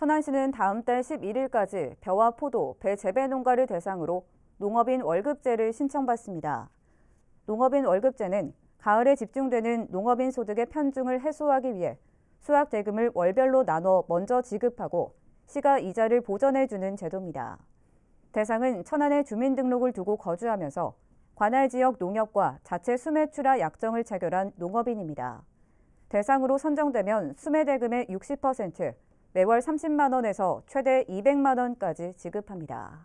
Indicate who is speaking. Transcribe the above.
Speaker 1: 천안시는 다음 달 11일까지 벼와 포도, 배 재배 농가를 대상으로 농업인 월급제를 신청받습니다. 농업인 월급제는 가을에 집중되는 농업인 소득의 편중을 해소하기 위해 수확 대금을 월별로 나눠 먼저 지급하고 시가 이자를 보전해주는 제도입니다. 대상은 천안에 주민등록을 두고 거주하면서 관할 지역 농협과 자체 수매출하 약정을 체결한 농업인입니다. 대상으로 선정되면 수매대금의 60%, 매월 30만 원에서 최대 200만 원까지 지급합니다.